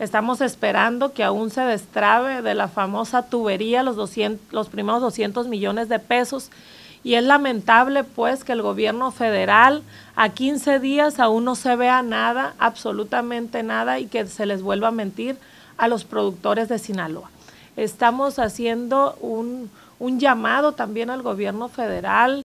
Estamos esperando que aún se destrabe de la famosa tubería los, los primeros 200 millones de pesos. Y es lamentable pues que el gobierno federal a 15 días aún no se vea nada, absolutamente nada, y que se les vuelva a mentir a los productores de Sinaloa. Estamos haciendo un, un llamado también al gobierno federal